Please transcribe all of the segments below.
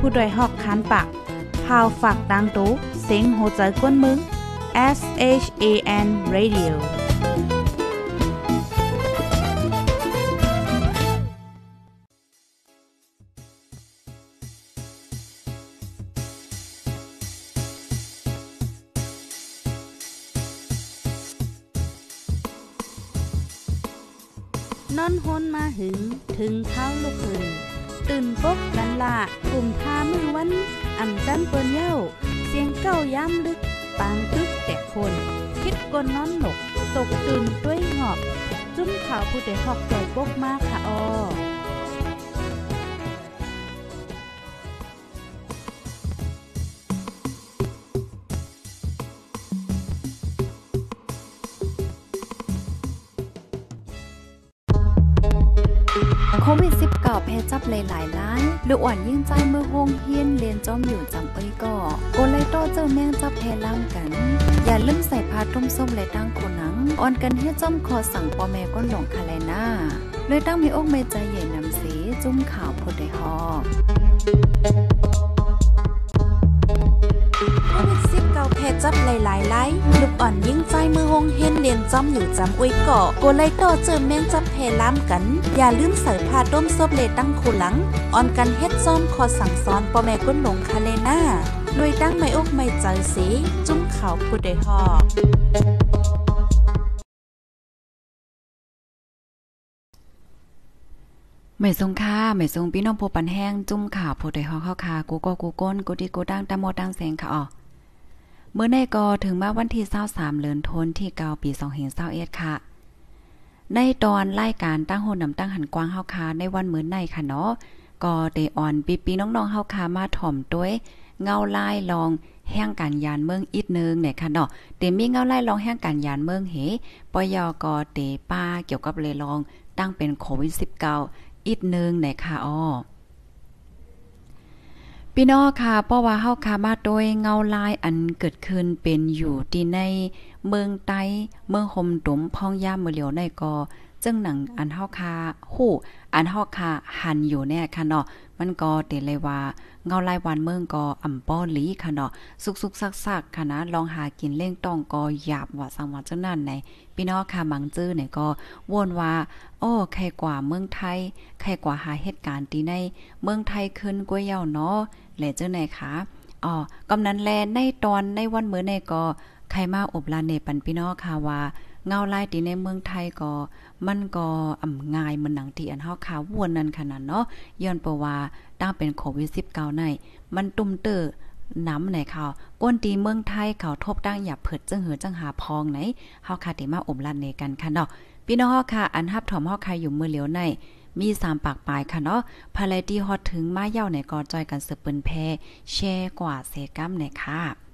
ผู้ดยหอกคานปากพาวฝากดังตู้เซ็งโหใจกวนมึง S H A N Radio นอนฮนมาหึง ถึงเท้าลูกหึงตื่นปกนันละกลุ่มท่ามือวันอ่นจันเปิ้นเย้าเสียงเก้าย้ำลึก ปางตึกแต่คน คิดกนน้อนหนก ตกตื่นด้วยหงอบจุ้มข่าวผู้ใดหอกใจปกมากค่ะออจับเลยหลายล้านหรืออ่อนยิ่งใจเมื่อวงเฮียนเรียนจอมอยู่จำเอ้ยก่อกกเลโตเจอแม่งจับแพล่างกัน อย่าลืมใส่ผ้าต้มส้มและตั้งโคนังอ่อนกันให้จอมคอสั่งปอแม่ก้นหลงคาเลน่าเลยตั้งมีอกเมใจใหญ่นำสีจุ้มข่าวพดได้หอจับหลไยๆไล่ลูกอ่อนยิ่งใจมือหงเห็นเรียนจอมอยู่จำอุ้ยเกาะโกเลยต่อเจอแมงจับเพล้ำกัน อย่าลืมใส่ผ้าต้มซบเลตั้งคูหลัง อ่อนกันเฮ็ดซ้อมคอสั่งซ้อนปอแม่ก้นหลงคาเลน่าดวยตั้งไม่อกไม่ใจสี จุ้มเขาผูได้หอกไม่ทรงค่าไม่ทรงพี่น้องผโพปันแห้งจุ้มเข่าวโพดไดฮอเข้าคากูก็กูก้นกูดีกูดังตะโมดังแสงค่ะอ่อเมื่อในก็ถึงมาวันที่เ้าสามเลือนทันที่เกาปีสอ2521ค่ะ ในตอนไล่การตั้งโหนนำตั้งหันกว้างเฮาคาในวันเหมือนในค่ะเนาะก็เดอออนปีปีน้องๆเฮาคามาถ่อมด้วยเงาลายลองแห้งการยานเมืองอีกนึงเนี่ยค่ะเนาะเดมีเงาไล่ลอง แห้งการยานเมืองเหปยกอเดป้าเกี่ยวกับเลยลองตั้งเป็นโควิด19อีกนึงเนี่ยค่ะอ้อพี่น้องค่ะปพราว่าเฮาคามาโดยเงาลายอันเกิดขึ้นเป็นอยู่ที่ในเมืองไต้ เมืองห่มตุมพองยามมือเหลียวในกอจึงหนังอันเฮาคาหู้อันเฮาคาหันอยู่แน่ค่ะเนาะมันก็เตเลยว่า เงาลายวันเมืองก็อ่ำป้อลีค่ะเนาะสุกสุกซักซักค่ะนะลองหากินเล่งต้องก็หยาบว่าสังว่าจังนั่นไหนพี่น้องค่ะมังจื้อเนี่ยก็วนว่า โอ้ใครกว่าเมืองไทย ใครกว่าหาเหตุการณ์ที่ในเมืองไทยขึ้นกวยเยาเนาะแลเจ้าไหนคะอ๋อกำนันแลในตอนในวันเมื้อในก็ใครมาอบลานเนปันพี่น้องค่ะว่าเงาลายตีในเมืองไทย ก็ มันก็อ่ำง่ายเหมือนหนังที่อันเฮาขาวัวนนั่นขนาดเนาะย้อนเพราะว่าตั้งเป็นโควิด19ในมันตุ้มเตอน้ำไหนเขาก้นตีเมืองไทยเขาทบตั้งหยับเผิดจังเหือจังหาพองไหนเฮาคาติมาอมลันในกันค่ะเนาะพี่น้องเฮาค่ะ อันฮับถอมเฮาใคาอยู่มือเหลียวใน มีสามปากปลายค่ะเนาะภายไลที่ฮอตถึงมาเย่าไหนกอจอยกันสืบป้นแพแชร์กว่าเซกัมไหนค่ะ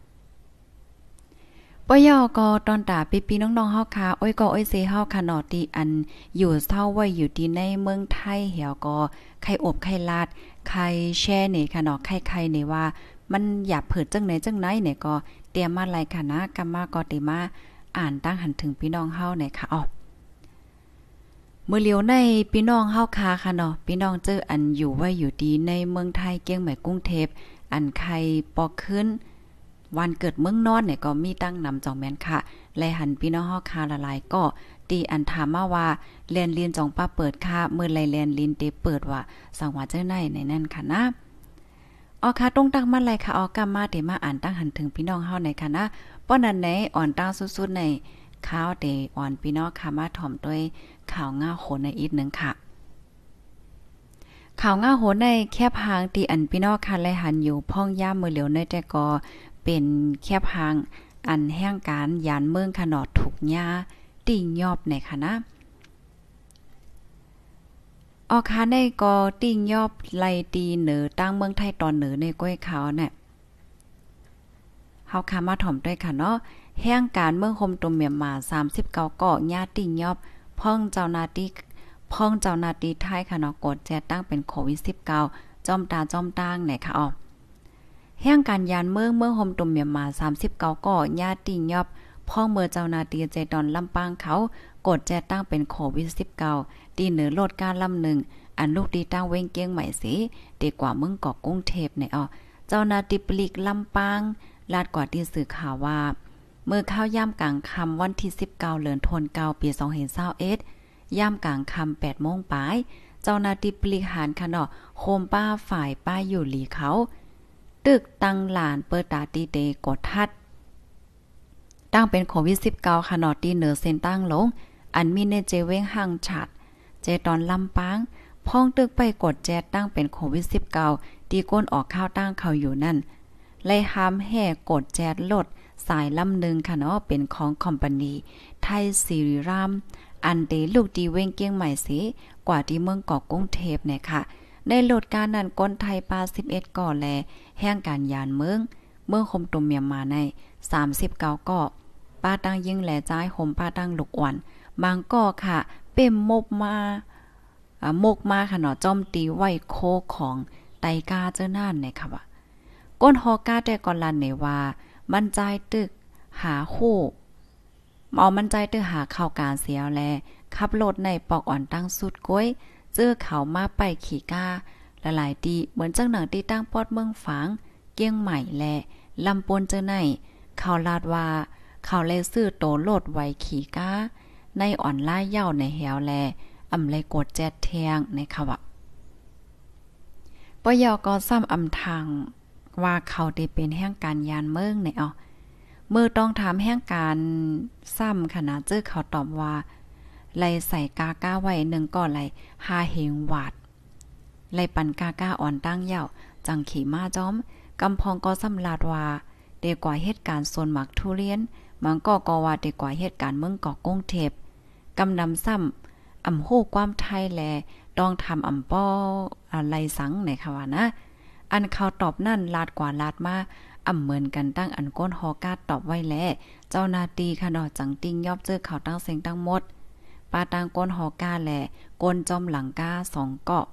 ปอยอกอตอนตาปีปีน้องๆเฮาค่ะอ้อยกออ้อยเซเฮาค่ะเนาะีอันอยู่เท่าไว้อยู่ดีในเมืองไทยเหี่ยวกอไข่อบไข่ลาดไข่แช่นี่ค่ะเนาะไข่ไข่นี่ว่า มันอย่าเผิดจังไหนจังไหนเนี่ยก็เตรียมมาไลค่ะนะกรมากอติมาอ่านตั้งหันถึงพี่น้องเฮาเนี่ยค่ะอ๋อมื่อเลียวในพี่น้องเฮาคาค่ะเนาะพี่น้องเจออันอยู่ไว้อยู่ดีในเมืองไทยเกียงใหม่กรุงเทพอันใครปอกขึ้นวันเกิดเมืองนอนเนี่ยก็มีตั้งนำจองแม่นค่ะและหันพี่น้องฮอคาละลายก็ ตีอันถามมาว่าเรียนเรียนจองป้าเปิด ค่ะเมื่อไรเรียนลินเตเปิดว่า สังวาเจ้าในในนั่นค่ะนะออค่ะตรงตั้งมัเไยค่ะออกามาเดมาอ่านตั้งหันถึง พี่น้องเฮาใน ค่ะ นะป้อนั้นไหนอ่อนตั้งสุดๆในข้าวเดอ่อนพี่น้องค่ะมาถ่อมด้วยข่าวง่าโหนในอีกหนึ่งค่ะข่าวง่าโหในแคบหางตีอันพี่น้องคันไลหันอยู่พ่องย่ามือเหลียวในแต่กอเป็นแคบหางอันแห่งการยานเมืองขนอดถูกยาติ่งยอบในคณะออคาในกอติ่งยอบไลตีเหนือตั้งเมืองไทยตอนเหนือในก้อยเขาเนี่ยเฮาคามาถ่อมด้วยค่ะเนาะแห่งการเมืองคมตุมเมียมมา39เกาะญาติ่งยอบพ่องเจ้านาตีพ่องเจ้านาตีไทยค่ะเนาะกดแจตั้งเป็นโควิด19จอมตาจอมตั้งไหนค่ะอ๋อแห่งการยานเมืองเมืองโฮมตุ่มเมียมมา 39ก่อญาติยอบพ่อเมื่อเจ้า นาตีเจดอนลำปางเขา กดแจตั้ง เป็นโควิด19ตีเหนือโลดการลำหนึ่งอันลูกดี ตั้ง เว้งเกียงใหม่สิดีกว่าเมืองกอกกรุงเทพในอ่อเจ้านาติปลิกลำปางลาดกว่าที่สื่อข่าวว่า เมื่อข้าวย่ำกลางคำวันที่ 19เดือนธันวาคมปี2เ2 1ย่ำกลางคำ8โมงปลายเจ้านาติปลิกหานขนอโคมป้าฝ่ายป้ายอยู่หลีเขาตึกตั้งหลานเปิดตาตีเดกดทัด ตั้งเป็นโควิด19ขนอตีเหนือเซนตั้งลง อันมีเนเจเว้งห่างฉัด เจตอนลำปางพ้องตึกไปกดแจตั้งเป็นโควิด19ตีก้นออกข้าวตั้งเขาอยู่นั่น เลยห้ามแห่กดแจลดสายลำหนึ่งค่ะเนาะเป็นของคอมพานี ไทยซีรีราม อันเดลูกดีเว้งเกี้ยงใหม่สิกว่าที่เมืองเกาะกุ้งเทพเนี่ยค่ะได้โหลดการนั่นก้นไทยปลา11ก่อแล แห่งการยานเมือง เมืองคมตุมเมียมมาใน39ก่อป้าตั้งยิ่งแหลจ้ายห่มป้าตั้งลูกอ่อนบางก่อค่ะเป็นมบมาโมกมาค่ะเนาะจ้อมตีไหวโคของไตกาเจ้าน่านในค่ะว่า ก้นฮอกาแต่ก่อนลันในว่า มันใจตึกหาคู่เอามันใจตึกหาข่าวการเสียวแลขับรถในปอกอ่อนตั้งสุดก้อยเจอเขามาไปขี่ก้าลหลายๆดี เหมือนจังหนังตีตั้งปอดเมืองฝังเกียงใหม่แลลำปนเจอไหนเขาลาดว่า เขาเลยซื้อโตโลดไว้ขี่ก้า ในอ่อนล่าเย่าในแหวแลอำเลยกดแจดแทงในค่าวะปยอก็ซ้ำอำทางว่าเขาได้เป็นแห่งการยานเมืองในเอาเมื่อต้องถามแห่งการซ้ำขณะเจอเขาตอบว่าไหลใส่กาก้าไว้หนึ่งก่อไหลหาเหงวาดไลลปันกาก้าอ่อนตั้งเหย่าจังขี่ม้าจ้อมกำพองก็ซ้ำลาดว่าเด็กกว่าเหตุการณ์ส่วนหมักทุเรียนมังก็กว่าเด็กกว่าเหตุการณ์เมืองเกาะกงเทพกำนำซ้ำอ่ำโหความไทยแล ต้องทำอ่ำป้ออะไรสังไหนคะว่านะ อันเขาตอบนั่นลาดกว่าลาดมาอ่ำเหมือนกันตั้งอันก้นฮอกาดตอบไว้แลเจ้านาตีขนะดอจังติงยอบเจอเขาตั้งเสียงตั้งหมดปาตางก้นหอกาแหล่ก้นจอมหลังกาสองเกาะ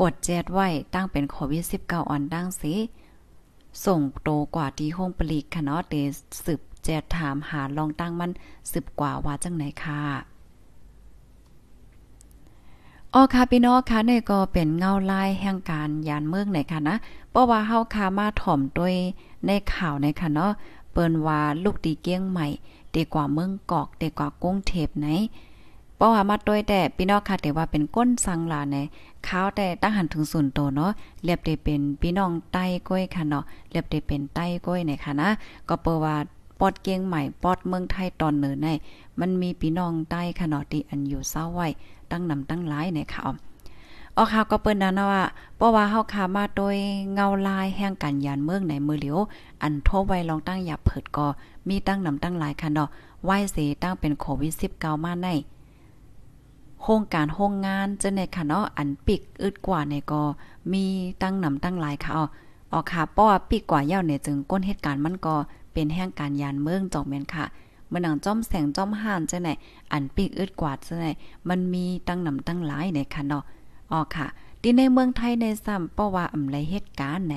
กดแจดไว้ ตั้งเป็นโควิด19อ่อนดั้งสิ ส่งโตกว่าที่ห้องปลีกคะเนาะเดสืบแจดถามหาลองตั้งมันสืบกว่าว่าจังไหนค่ะ ออค่ะพี่น้องค่ะนี่ก็เป็นเงาลายแห่งการยานเมืองไหนค่ะนะ เพราะว่าเฮาคามาถ่อมด้วยในข่าวในค่ะเนาะเปิ้นว่าลูกดีเกี้ยงใหม่เดีกว่าเมืองกอกดีกว่ากุ้งเทพไหนเพราะว่ามาต้วยแต่พี่น้องค่ะแต่ว่าเป็นก้นสังหลาในข้าวแต่ตั้งหันถึงส่วนโตเนาะเรียบได้เป็นพี่น้องใต้ก้อยค่ะเนาะเรียบได้เป็นใต้ก้อยในค่ะนะ ก็เปิว่าปอดเกียงใหม่ปอดเมืองไทยตอนเหนือในมันมีพี่น้องใต้ค่ะเนาะที่อันอยู่เศร้าไว้ตั้งนำตั้งหลายในค่ะออกข่าวก็เปิ้นนั้นว่าเพราะว่าเฮาขามาโดยเงาลายแห่งการยานเมืองใหนมือเหลียวอันโทไว้ลองตั้งหยับเผิดก็มีตั้งนำตั้งหลายคันเนาะไหว้เสตั้งเป็นโควิด19มาในโครงการโรงงานจะในค่ะเนาะอันปิกอึดกว่าในก็มีตั้งนำตั้งหลายค่ะอ๋ออกค่ะป้าปีกกว่าเย้าเนี่ยจึงก้นเหตุการณ์มันก็เป็นแห่งการยานเมืองจอกเม่นค่ะเมื่อหนังจ้อมแสงจ้อมห่านจะไหนอันปีกอึดกว่าจะไหนมันมีตั้งนำตั้งหลายในค่ะเนาะอ๋อค่ะ ที่ในเมืองไทยในซ้ำเพราะว่าอำไรเหตุการณ์ไหน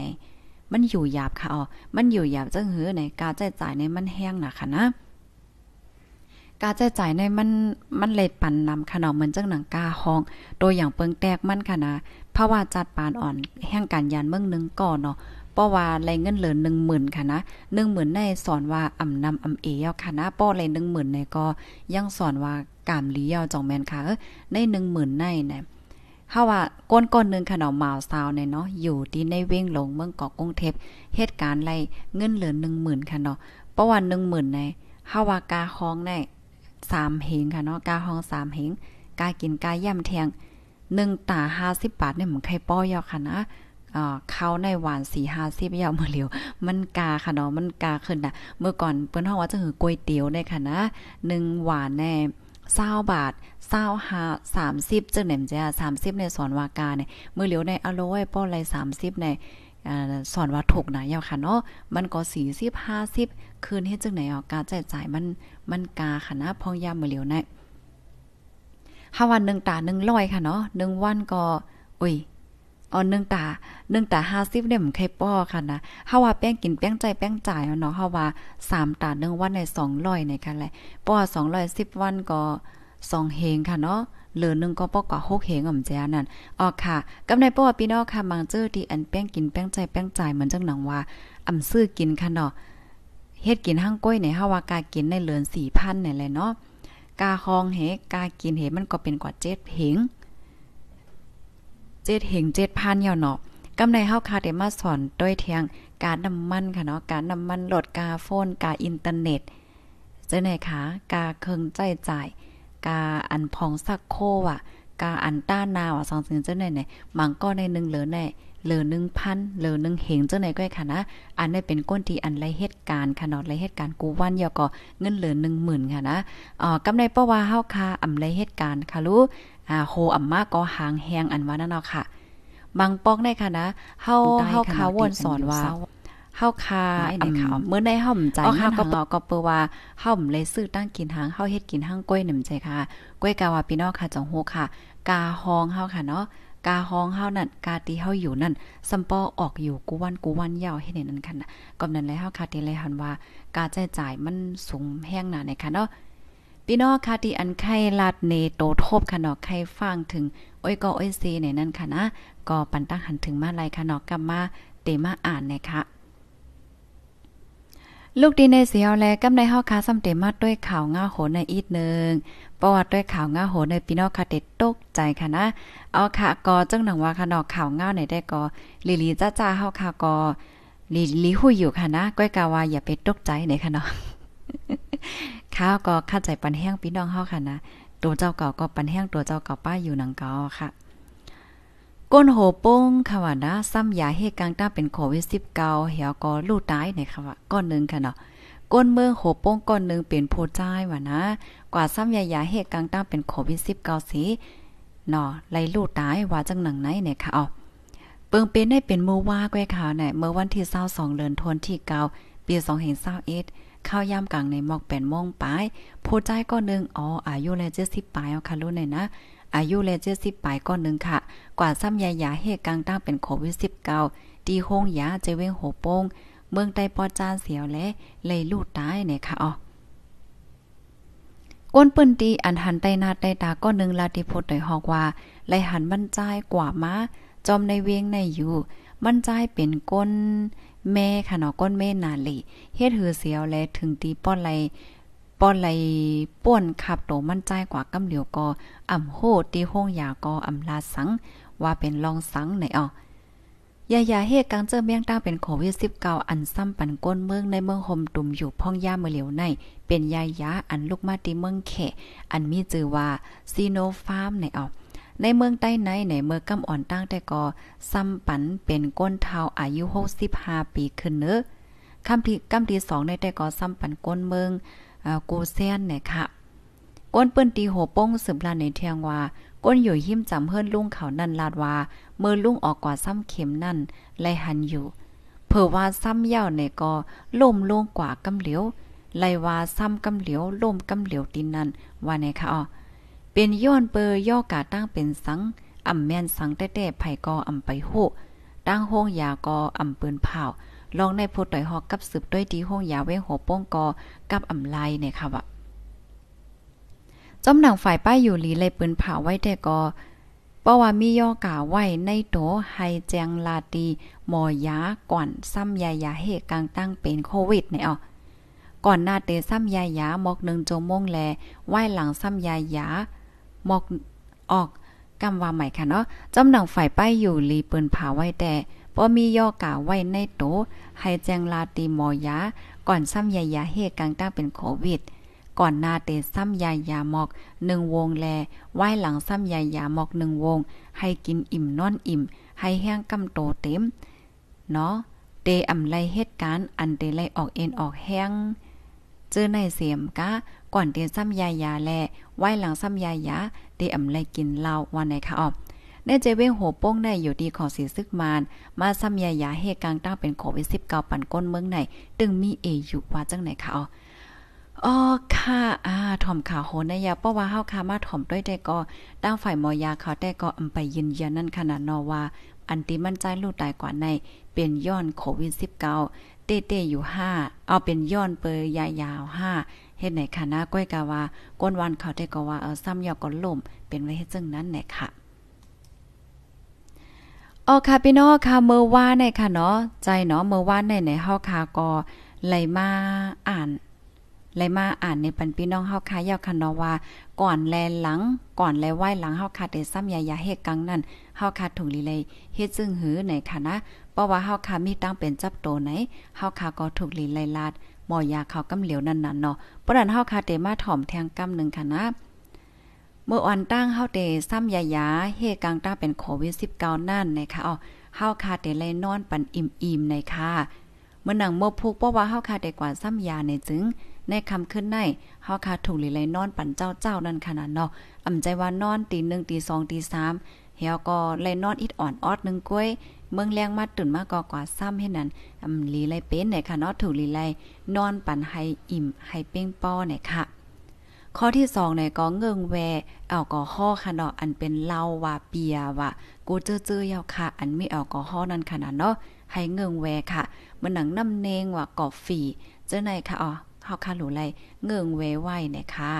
มันอยู่หยาบค่ะอ๋อมันอยู่หยาบจังหือในกาใจจ่ายในมันแห้งนะค่ะนะ การจจ่ายในมัน มันเลยปันนำขนมเหมือนจังหนังกาห้อง ตัวอย่างเปิงแตกมันค่ะนะเพราะว่าจัดปานอ่อนแห้งการยานเมืองนึงก่อนเนาะป้อาะว่าไรเงินเหลือหนึ่งหมื่นค่ะนะหนึ่งหมื่นในสอนว่าอ่ำนำอ่ำเออค่ะนะป้อไรหนึ่งหมื่นในก็ ยังสอนว่ากามลียาจองแมนค่ะในหนึ่งหมื่นในเนี่ยเฮาว่าก้นก้นนึงขนมมาวซาวเนี่ยเนาะอยู่ที่ในเว้งหลงเมืองเกาะกรุงเทพเหตุการณ์ไรเงินเหลือ1 0,000ค่ะเนาะประวัน1 0,000ในเฮาว่ากาห้องใน3เหงค่ะเนาะกาห้อง3เหงกากินกาย่ำแทง1ตา50บาทเนี่ยมันใครป้อยอค่ะนะเขาในหวานสีห้าสิบยาวมาเหลียวมันกาค่ะเนาะมันกาขึ้นนะเมื่อก่อนเปิ้นห้องว่าจะหือกล้วยเตี๋ยวได้ค่ะนะหนึ่งหวานแน่เศร้าบาทเศร้าหาสามสิบจังไหนมันจะสามสิบในสอนวากาเนี่ยเมื่อเหลียวในอโลไวป้อนไรสามสิบในสอนว่าถูกนะยาวค่ะเนาะมันก็สี่สิบห้าสิบคืนเฮ็ดจังไหนออกการจ่ายจ่ายมันมันกาค่ะนะพองยามเมื่อเหลียวในห้าวันหนึ่งตาหนึ่งลอยค่ะเนาะหนึ่งวันก็อุ้ยอ๋อเนื่องตาเนื่องตาห้าสิบเนี่ยมันไข่ป้อค่ะ นะฮาว่าแป้งกินแป้งใจแป้งจ่ายเนาะฮาว่าสามตาเนื่องวันในสองลอยในค่ะแหละป้อสองลอยสิบวันก็สองเฮงค่ะ เนาะเหลือ นึงก็ปอกว่าหกเฮงอ่ำแจนั่นอ๋อค่ะ กำในป้อปีนอค่ะบางเจอที่อันแป้งกินแป้งใจแป้งจ่าย เหมือนจังหนังว่าอ่ำซื้อกินค่ะเนาะเฮ็ดกินห้างก้อยในฮาวากากินในเหลือนสี่พันนี่แหละเนาะกาคองเหกากินเหมันก็เป็นกว่าเจ็ดเฮงเจ็ดเหงเจ็ดพันเหี่เนาะกำไรเฮาคาะไดมาสอนด้วยเทียงการน้ำมันค่ะเนาะการน้ำมันลดกาโฟนกาอินเทอร์เน็ต เจ้าไหนคะกาเคิงใจจ่าย กาอันพองสักโคอ่ะกาอันต้านนาว่ะสองสิ่งเจ้าไหนไหนมังก็ในหนึ่งเหลือไหนเหลือหนึ่งพันเหลือหนึ่งเหงเจ้าไหนก็ได้ค่ะนะอันนี้เป็นก้นที่อันไรเหตุการณ์ค่ะเนาะไรเหตุการณ์กูวันเดียวก็เงินเหลือหนึ่งหมื่นค่ะนะอ๋อกำไรเพราะว่าเฮาค่อำไรเหตุการณ์ค่ะรู้่าโฮอัำมากก็หางแหงอันว่านั่นเนาะค่ะบางปอกได้ค่ะนะเฮาเฮาคาวนสอนว่าเฮาคาอเมื่อได้ห่อมใจเฮาก็ต่อก็เปว่าห่อมเลยซื้อตั้งกินหางเฮาเฮ็ดกินหางกล้วยหนึ่งใจค่ะกล้วยกาวาพี่น้องค่ะจังโฮค่ะ กาฮองเฮาค่ะเนาะกาหองเฮานั่นกาตีเฮาอยู่นั่นสัมปอออกอยู่กูวันกูวันยาวให้ในนั้นค่ะก็นั้นเลยเฮาคาตีเลยหันว่า กาใช้จ่าย มันสูงแห้งหนาในค่ะเนาะพี่น้องค่ะที่อันไข้ลาดเนโตทบค่ะเนาะไขรฟังถึงอ้ยก็อ้ยซีเนี่ยนั่นค่ะนะก็ปันตั้งหันถึงมาไรค่ะเนาะกลับมาเตมาอ่านนะคะลูกดีในเสียวแลกำในเฮาคาซ้ำเตมาด้วยข่าวง่าโหในอีกนึงประวัติด้วยข่าวง่าโหในพี่น้องค่ะเด็ดตกใจค่ะนะเอาค่ะกอจังหนังว่าค่ะเนาะข่าวง่าไหนได้กอลิลีจ้าๆเฮาค่ะกอลิลีหู้อยู่ค่ะนะก้อยกาว่าอย่าไปตกใจในค่ะเนาะข้าวก็ข้าใจปันแห้งพี่น้องเฮาค่ะนะตัวเจ้าเก่าก็ปันแห้งตัวเจ้าเก่าป้าอยู่หนังเก่าค่ะก้นโหป้งค่ะว่านะซ้ำยาเฮกังต้าเป็นโควิด19เหี่ยวก็ลู่ตายในค่ะว่าก้อนนึงค่ะเนาะก้นเมืองโหป้งก้อนนึงเป็นโพจ้ายว่านะ กว่าซ้ำยายาเฮกังต้าเป็นโควิด19สิเนาะไล่ลู่ตายว่าจังหนังไหนเนี่ยค่ะเอาเปิงเป็นได้เป็นมือว่าแก้ข่าวเนี่ยเมื่อวันที่22เดือนธันวาคมที่9ปี2521ข้าวยามกลางในหมอกแป่นโมงปลาย ผู้ใจก็นึงอ๋อ อายุเลยเจ็สิบปลายเอาค่ะรู้หน่อยนะ อายุเลยเจ็สิบปลายก็นึงค่ะ กว่าซ้ำยายาเฮกลางตั้งเป็นโควิดสิบเก้าตีโฮงยาเจเวงโหโป้ง เมืองใต้ปอจานเสียวและเลยลูดตายเนี่ยค่ะ อ๋อก้นปืนตีอันหันใต้นาใต้ตาก็นึงลาติพดหน่อยฮอกว่าไหลหันมั่นใจกว่ามาจอมในเวียงในอยู่มั่นใจเป็นก้นแม่ค่ะเนาะก้นแม่นาลีเฮ็ดหือเสียวแลถึงตีป้อนไหลป้อนไหลป่วนขับโตมั่นใจกว่ากำเหลียวกออ่ำโหตีห้องยากออำลาสังว่าเป็นรองสังไหนอ่อยายาเฮกังเจอเมียงต้าเป็นโควิด19อันซ้ำปันก้นเมืองในเมืองห่มตุ่มอยู่พ่องย่าเมื่อเหลียวใน เป็นยายาอันลูกมาตีเมืองแขอันมีชื่อว่าซีโนฟาร์มในออกในเมืองใต้ในในเมืองกำอ่อนตั้งแต่ก่อซ้าปันเป็นก้นเทาอายุ 65 ปีขึ้นเนื้อคำที่กำที่สองในแต่ก่อซ้าปันก้นเมืองกูเซียนเนี่ยค่ะก้นเปิ้นตีโหป้งสืบลานในเทียงว่าก้นอยู่หิ้มจำเฮิอนลุงเขานั่นลาดว่า เมื่อลุงออกกว่าซ้ำเข็มนั่นไลหันอยู่เผื่อว่าซ้ำเย่าในกอล่มลงกว่ากาเหลียวไลว่าซ้ำกาเหลียวล่มกาเหลียวตินนั่นว่าในค่ะอ๋อเป็นย้อนเปอย่อกาตั้งเป็น สัง อ่าแม่นสังแต่แต่ไผกออ่าไปโหตั้งห้องยากออ่าเปืนเผาลองในโพต่อยหอกกับสืบด้วยดีห้องยาเว้หัวป้องกอกับ อ่ำไลเนี่ยค่ะว่าจอมหนังฝ่าย ป้ายอยู่หลีเลยปืนเผาไว้แต่กอเพราะว่ามีย่อกาไว้ ใน โตไฮแจงลาตีหมอยาก่อนซ้ำยายาเหตุกลางตั้งเป็นโควิดเนี่ยอ๋อก่อนหน้าเตซ้ำยายาหมอกหนึ่งโจมงแลไหว้หลังซ้ำยายามอกออกกำว่าใหม่ค่ะเนาะจำหนังฝ่ายป้ายอยู่ลีเปินผาไว้แต่บ่มีย่อกาไว้ในโตให้แจงลาตีมอยาก่อน ซ้ำยายาเฮกังตั้งเป็นโควิด ก่อนนาเตซ้ำยายาหมอกหนึ่งวงแลไหว้หลังซ้ำยายาหมอกหนึ่งวง ให้กินอิ่มนอนอิ่ม ให้แห้งกำโตเต็มเนาะเตอำไลเหตุการณ์อันเตไลออกเอ็นออกแห้ง เจอในเสียมกะก่อนเตียนซ้ำยายาแลไว้หลังซ้ำยายาเตอำไลกินเหล้าวันไหน คะออได้เจเว้งโหโป้งดนอยู่ดี ของสีซึก มานมาซ้ำยายาเฮกลางตั้งเป็น โควิด1ิบเกาปั่นก้นเมืองไหนตึงมีเออยู่ว่าจังไหน คะอออ๋อค่ะอ่าถ่อมข่าวโหนยาเพราะว่าเฮาคามาถ่อมด้วยแต่ก็ ตั้งฝ่ายมอยาเขาแต่ก็อำไปยืนยันนั่นขนาดนอว่า อันติมั่นใจลูกตายกว่าใน เป็นย้อนโควิด19เต้ๆอยู่5เอาเป็นย้อนเปยยายาว5เฮ็ดไหนค่ะนะก้อยกะว่าก้นวันเขาได้ก็ว่าเออซ้ำยอกกนล่ม เป็นไว้เฮ็ดจังนั้นแหละค่ะ ออค่ะพี่น้องค่ะเมื่อว่าในค่ะเนาะใจเนาะเมื่อวาาในในเฮาค่ะก็ไหลมาอ่านไหลมาอ่านในปันพี่น้องเฮาค่ะยาค่ะเนาะว่า ก่อนแลหลัง ก่อนแลไหว้หลังเฮาค่ะได้ซ้ำยายาเฮ็ดกังนั่นเฮาค่ะถูกลีเลยเฮ็ดซึงหือในค่ะนะเพราะว่าเฮาค่ะมีตั้งเป็นจับโตไหนเฮาค่ะก็ถูกลีเลลาดหมอยาเขากำเหลียวนั่นๆเนาะเพราะนั้นเฮาคาเตมาถ่อมแทงกำนึ่งค่ะนะเมื่ออ่อนตั้งเฮาเตซ้ำยายาเฮกังต้าเป็นโควิด19นั่นนะคะอ๋อเฮาคาเตเลยนอนปันอิ่มๆในค่ะ เมื่อนังเมื่อพูกเพราะว่าเฮาคาเตกว่าซ้ำยาในจึงในคำขึ้นในเฮาคาถูกเลยนอนปันเจ้าเจ้านั่นขนาดเนาะอำใจว่านอนตี1ตี2ตี3เฮาก็เลยนอนอิดอ่อนออดนึงกล้วยเมืองแรงมาตุ่นมากอกว่าซ้ำให้นั้น อำลีไลเป็นเนี่ยค่ะเนาะถูกลีไลนอนปั่นให้อิ่มให้เป้งป้อเนี่ยค่ะ ข้อที่2เนี่ยก็เงิงแวแอลกอฮอล์ค่ะเนาะ อันเป็นเหล้าว่าเบียว่ากูเจอเจอยาวค่ะ อันมีแอลกอฮอล์นั่นขนาดเนาะให้เงิงแวค่ะมันหนังน้ำเนงว่ากอฝีเจ้าไหนค่ะอ๋อเฮาค่ะหลูไลเงิงแวไว้เนี่ยค่ะ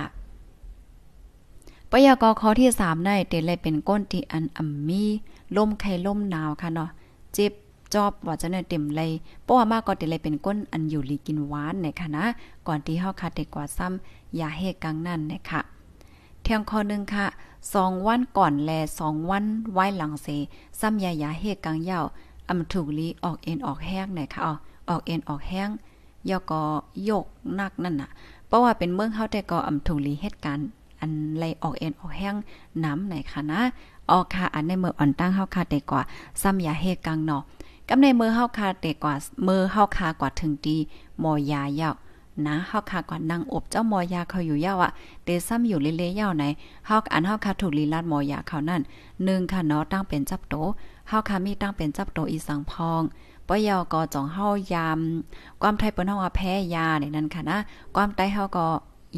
ปยากอข้อที่3ได้เตเลยเป็นก้นที่อันอัมมีลมไข่ลมหนาวค่ะเนาะจ็บจอบว่าจะเนี่ยเต็มเลย เพราะว่ามากก็เต็มเลยเป็นก้นอันอยู่ลีกินหวานในคณะนะก่อนที่เฮาคาเดกกว่าซ้ำยาเฮกังนั่นนะคะเทียงข้อนึงค่ะสองวันก่อนแลสองวันไว้หลังเสซ้ำยายาเฮกังเยาอำถูกลีออกเอ็นออกแห้งนะค่ะอ๋อออกเอ็นออกแห้งยอก็ยกนักนั่นน่ะ เพราะว่าเป็นเมืองเฮาแต่ก็อำถูกลีเหตุการณ์อันไรออกเอ็นออกแห้งน้ำไหนคะนะออกค่ะอันในเมืออ่อนตั้งเฮาค่ะเตกว่าซ้ำยาเฮกังเนาะกำในมือเฮาค่ะเตกว่ามือเฮาค่ะกว่าถึงดีมอยายาวนะเฮาค่ะก่านั่งอบเจ้ามอยาเขาอยู่ยาวอะเตซ้ำอยู่เลเลยาวไหนเฮาอันเฮาค่ะถูกลีลาดมอยาเขานั่นหนึ่งค่ะเนาะตั้งเป็นจับโต เฮาค่ะมีตั้งเป็นจับโตอีสังพองปยอกอจองเฮายาม ความไทยเปิ้นเฮาแพ้ยาในนั้นค่ะนะความใต้เฮาก็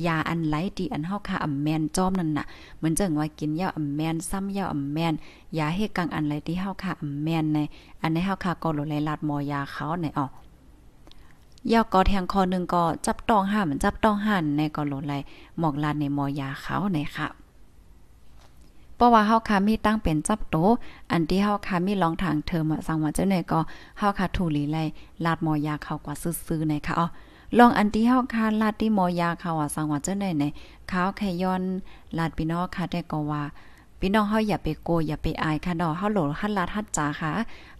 ยาอันไหลดีอันเฮาค่อำแมนจอมนั่นน่ะเหมือนจังว่า กินยาอำแมนซ้ำยาอำแมนยาเฮกังอันไหลดีเฮาค่อำแมนใน อันในเฮาค่ะก็หลไหลลาดมอยาเขาในออกยากอแทงคอหนึ่งก็จับต้องห้ามนจับต้องหันในก็หลไหลหมอกลาดในมอยาเขาในค่ะเพราะว่าเฮาค่ะมีตั้งเป็นจับโตอันที่เฮาค่ะมีลองทางเธอมาสังว่าเจ้าใหนก็เฮาค่ะถูหลีไลลาดมอยาเขากว่าซื่อๆในค่ะอ๋อลองอันที่เฮาคาลาดที่หมอยาคขาว่ะสังว่าจังได๋ในขาวแค่ย้อนลาดพี่น้องค่ะแต่ก็ว่าพี่น้องเฮาอย่าไปโกอย่าไปอายค่ะดอกเฮาโหลดฮัดลาดฮัดจ๋าค่ะ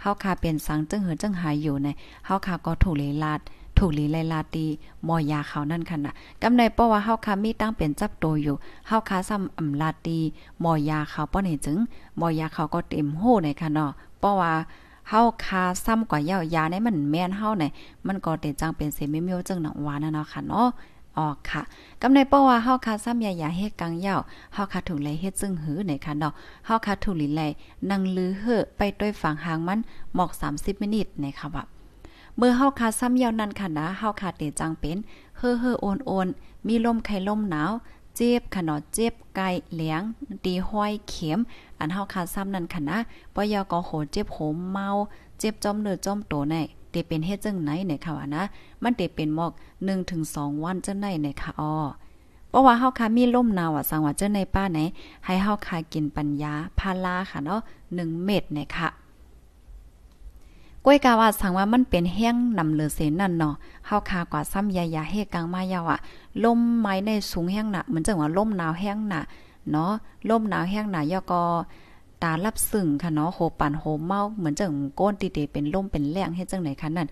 เฮาคาเป็นสังจึงเหือจึงหายอยู่ในเฮาคาก็ถูกเลยลาดถูกลีไลลาตีมอยาเขานั่นค่ะนะกำในเพราะว่าเฮาคามีตั้งเป็นจับโตอยู่เฮาคาซ้ำอำลาตีมอยาเขาป้อนี่จึงมอยาเขาก็เต็มโหในค่ะเนาะเพราะว่าเฮาคาซ้ำกว่าเยาวยาในมันแม่นเฮาไหนมันก็เตจังเป็นเสมิมิยวจังหนังวานนะเนาะค่ะเนาะอ๋อค่ะ กำในป้าว่าเฮาคาซ้ำยายาเฮ็ดกังเยาวเฮาคาถุงไหลเฮ็ดซึ่งหือในค่ะเนาะเฮาคาถุงลิไหลนั่งลือเฮอไปด้วยฝั่งหางมันหมอก30มินิตในค่ะว่าเมื่อเฮาคาซ้ำยาวนั้นค่ะนะเฮาคาเตจังเป็นเฮ่อเฮ่โอนโอนมีลมไข่ลมหนาวเจ็บ ขนอเจ็บ ไก่เหลียงตีห้อยเข็ม อันเฮาคาซ้ำนั่นค่ะนะบ่ยอกอ โห เจ็บ โหมเมา เจ็บจอมเนื้อจอมโตในเตเป็นเฮ็ดจังไหนเนี่ยค่ะว่านะ มันเตเป็นหมอก1-2วันจังไหนเนี่ยค่ะอ้อเพราะว่าเฮาคาะมีล่มนาว อ่ะ สังว่าเจ้าในป้าไหนให้เฮาคากินปัญญาพาลาค่ะเนาะ1เม็ดเนี่ยค่ะก้วยกาว่าสังว่ามันเป็นแห้งนำเหลือเสนนั่นเนาะเฮาคากว่าซ้ำยายาเฮกลางมายาวอ่ะลมไม้ในสูงแห้งหนะเหมือนจังว่าลมหนาวแห้งหนะเนาะลมหนาวแห้งหนะยอกอตาลับซึ่งค่ะเนาะโหปันโหเมาเหมือนจังก้นติเตเป็นลมเป็นแรงเฮ็ดจังไหนคะนั่น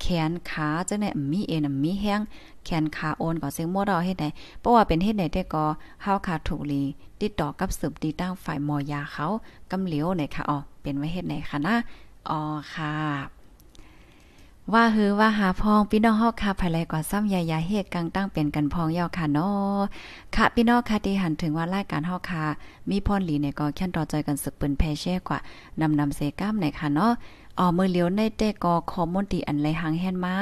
แขนขาจังไหนมีเอ็นมีแห้งแขนขาโอนก็เสียงมัวดอเฮ็ดได้เพราะว่าเป็นเฮ็ดได้แต่ก็เฮาขาถูกลีติดต่อกับสืบตีตั้งฝ่ายมอยาเขา กำเหลียวไหนค่ะอ๋อเป็นไว้เฮ็ดไหนค่ะนะอ๋อค่ะ ว่าฮือว่าหาพองพี่น้องเฮาค่ะภายไลกว่าซ้ำยายาเฮกกังตั้ง เป็น กัน พองยอวค่ะ เนาะค่ะพี่น้องค่ะที่หันถึงว่า ราย การเฮาค่ะ มีพรหลีเนี่ยก็แค่นต่อใจกันสึกเปินแพเช่กว่า นำนำเซก้ามในค่ะ เนาะ อ๋อมือเลียวในเตกอคอมมอนตีอันไหลหางแฮนมา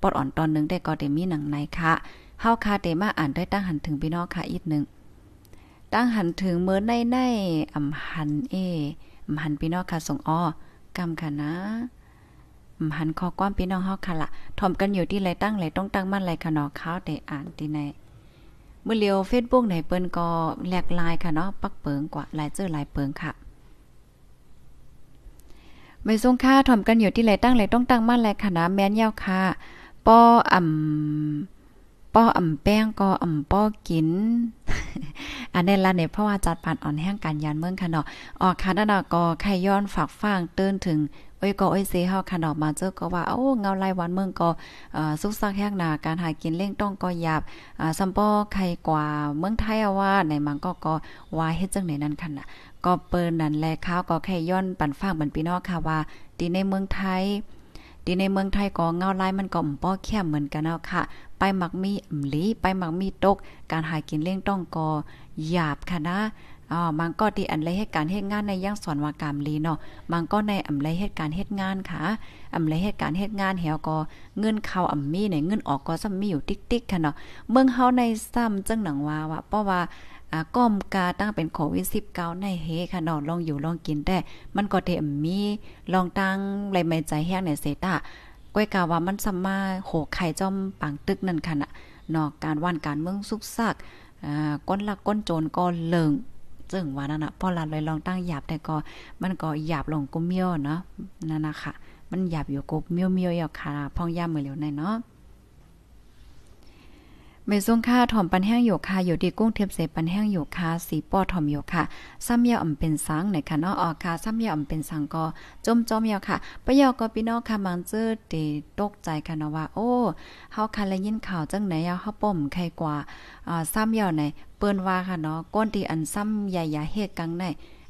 ปอดอ่อนตอนนึงได้ก็ได้มีหนังในค่ะเฮาค่ะเดมาอ่านได้ตั้งหันถึงพี่น้องค่ะอีกนึงตั้งหันถึงเมื่อในในอำหันเออำหันพี่น้องค่ะส่งอ้อกรรมค่ะนะหันคอความพี่น้องเฮาค่ะละถอมกันอยู่ที่ไรตั้งไรต้องตั้งมั่นไรค่ะเนาะข้าวแต่อ่านที่ไหนเมื่อเลียว Facebook ไหนเปิ้นก็แหลกลายค่ะเนาะปักเปิงกว่าหลายเจอหลายเปิงค่ะไม่ทรงค่าถอมกันอยู่ที่ไรตั้งไรต้องตั้งมั่นไรค่ะนะแม่นยาวค่ะป้ออ่ำป้ออ่ำแป้งก็อ่ำป้อกิน อันนี้ละเนี่ยเพราะว่าจัดปานอ่อนแห้งการยานเมืองค่ะเนาะออกค่ะนั่นน่ะก็ไข่ย้อน ฝากฟางเตือนถึงโอ้ยก็โอ้ยเสียเฮาค่ะเนาะมาเจอก็ว่าโอ้เงาลายวันเมืองก็เ่อสุกซักแห้งนาการหากินเล่งต้องก็หยาบอซัมป้อไข่กว่าเมืองไทยว่า ในมังก็ก็ว่าเฮ็ดจังไหนนั่นคั่นน่ะก็เปิ้นนั่นแลข้าวก็ไข่ย้อนปันฟางเหมือนพี่น้องค่ะว่าที่ในเมืองไทยดีในเมืองไทยก็เงาลายมันก็อ่ป้อแคบเหมือนกันเนาะค่ะ ไปหมักมีอ่ำลีไปหมักมีตก การหายกินเลี้ยงต้องก็หยาบค่ะนะอ๋อมังก็ดีอันไรเหตุการณ์เหตุงานในย่างสอนวากามลีเนาะมังก็ในอำไรเหตุการณ์เหตุงานค่ะอำไรเหตุการณ์เหตุงานเหี่วก็เงินเข้าอ่ำมีในเงินออกก็ซ้ำมีอยู่ติ๊กๆค่ะเนาะ เมืองเฮาในซ้ำจังหนังว่าว่าเพราะว่าก้มกาตั้งเป็นโควิด19ในเฮค่ะนอนลองอยู่ ลองกินแต่มันก็เตมมี ลองตั้งไรไม่ใจแห้งในเซตาก้อยกาว่ามันสัมมาโหไข่จอม ปัง ตึก นั่นค่ะนะนอกการว่านการเมืองซุกซักก้นลักก้นโจรก็เลิงจึงว่านั่นนะพอลันเลย ลองตั้งหยาบแต่ก็ มันก็หยาบลงกุมเมียวเนาะนั่นนะคะมันหยาบอยู่กุมเมียวเมียวอยู่ค่ะพองย่ามือเร็วในเนาะไม่ซ่งค่าถ่อมปันแห้งอยู่ค่ะอยู่ดีกุ้งเทียมเสปันแห้งอยู่ค่ะสีป้อถ่อมอยู่ค่ะ ซ้ำเยาอ่ำเป็นสังในค่ะนอออกค่ะซ้ำเยาอ่ำเป็นสังก็จมจมเยาค่ะปะยอก็พี่น้องค่ะมังเจอเดตกใจค่ะนะว่าโอ้ เฮาคันและยินข่าวจังไหนยาเฮาป่มใครกว่า อ่า ซ้ำเยาในเปิ้นว่าค่ะ เนาะ ก้นที่อันซ้ำใหญ่ยาเฮกังใน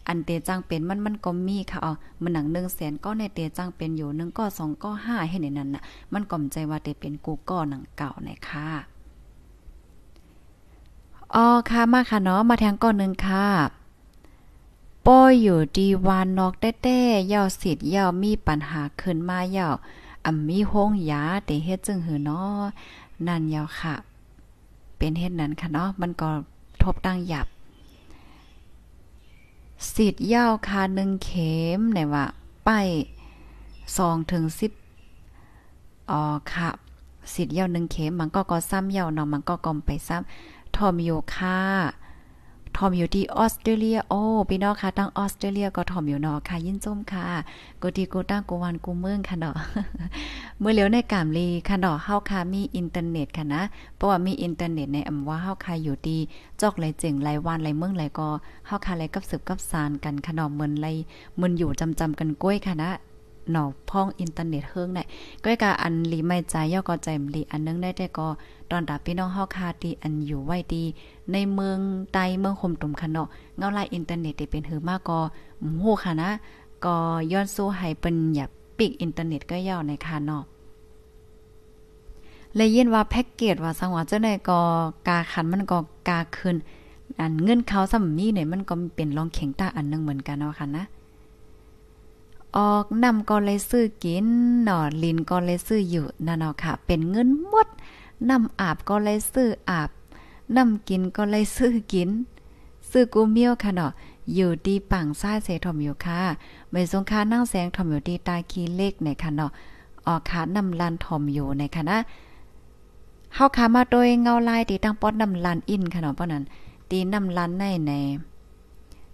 อันเตจังเป็นมันมันก็มีค่ะเอามันหนังหนึ่งแสนก็ในเตจังเป็นอยู่หนึ่งก็สองก็ห้าให้ในนั้นน่ะ มันก่อมใจว่าเตเป็นกูก็หนังเก่าในค่ะอ๋อค่ะมาค่ะเนาะมาแทงก่อนนึงค่ะป้อยอยู่ดีวานนอกแต้ๆเย่าสิทธิ์เย่ามีปัญหาขึ้นมาเย่าอำมีห้องยาเตเฮ็ดจึงหือเนาะนั่นเย่าค่ะ เป็นเฮ็ดนั้นค่ะเนาะมันก็ทบตั้งหยับสิทธิ์เย่าคาหนึ่งเข็มไหนวะป้ายสองถึงสิบอ๋อค่ะ สิทธิ์เย่าหนึ่งเข็มมันก็ก็ซ้ำเย่าเนาะมันก็กลมไปซ้ำทอมอยู่ค่ะ ทอมอยู่ที่ออสเตรเลีย โอ้พี่น้องค่ะ ตั้งออสเตรเลียก็ทอมอยู่นอค่ะ ยินจมค่ะกูดีกูตั้งกูวันกูเมืองค่ะเนาะเมื่อเลี้ยวในกามลีค่ะเนาะเฮาค่ะ มีอินเทอร์เน็ตค่ะนะ เพราะว่ามีอินเทอร์เน็ตในอำว่าเฮาค่ะ อยู่ดี จอกไหลเจ๋งไหลวันไหลเมืองไหลก็เฮาค่ะไหลกับสืบกับสารกันค่ะเนาะเหมือนไหลเหมือนอยู่จำๆกันกล้วยค่ะนะหนอพ้องอินเทอร์เน็ตเฮิงได้ก้อยกาอันลีไม่ใจ ย่อก็ใจมลีอันนึงได้แต่ก็ตอนดาบพี่น้องเฮาคาตีอันอยู่ไว้ดี ในเมืองใต้เมืองคมตุมคันเนาะเงาไลอินเทอร์เน็ตได่เป็นหือมากก็หู้ค่ะนะ ก็ย้อนสู้ให้เป็นอยาปิกอินเทอร์เน็ตก็ย่อในค่ะเนาะเลยย็นว่าแพ็กเกจว่าสังวะเจ้าในก็กาขันมันก็กาคืนอันเงินเขาซ้ำนี้เนี่ยมันก็เป็นรองแข็งตาอันนึงเหมือนกันเนาะค่ะนะออกนำก็เลยซื้อกินหนอลินก็เลยซื้ออยู่นั่นเนาะค่ะ เป็นเงินหมดน้ำอาบก็เลยซื้ออาบ น้ำกินก็เลยซื้อกิน ซื้อกูเมียวค่ะเนาะอยู่ดีปังซ่าเสถมอยู่ค่ะไม่สงค่านั่งแสงถมอยู่ดีตาคีเล็กในค่ะเนาะออกขาน้ำลันถมอยู่ในค่ะนะเฮาขามาโดยเงาลายตีตั้งป้อนน้ำลันอินค่ะเนาะป้อนั้นตีน้ำลันในใน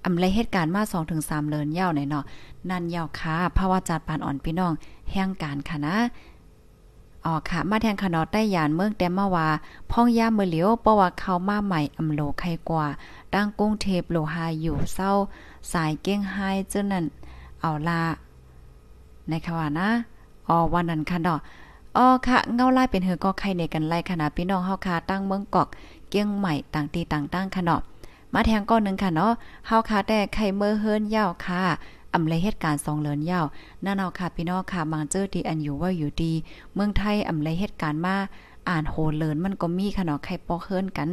อำไรเหตุการณ์มา2-3ถึงเลินเย่าในเนาะนั่นเยาาค่ะภาวะจัดปานอ่อนพี่น้องแห่งการค่ะนะออกค่ะ มาแทงขนอดได้ยานเมืองแตมมาว่าพ่องย่ามือเหลียวเพราะว่าเขามาใหม่อำโลใครกว่า ตั้งกุ้งเทปโลหาอยู่เศร้า สายเก้งไห้เจนนั่นเอาละในค่ะว่านะออวันนั้นค่ะเนาะอ๋อค่ะ เงาไล่เป็นเฮอก็ใครในกันไล่นาดพี่น้องเฮาค่ะตั้งเมืองกอกเกี้ยงใหม่ต่างตีต่างตั้งค่ะเนาะมาแทงก้อนนึงค่ะเนาะ เฮาค่ะแต่ไข่เมื่อเฮิรนยาวค่ะอำเลยเหตุการณ์สองเลินยาวนั่นเอาค่ะพี่น้องค่ะบางเจอดีอันอยู่ว่าอยู่ดี เมืองไทยอำเลยเหตุการณ์มาอ่านโหเลินมันก็มีข่นาะใครปอกเฮิรนกัน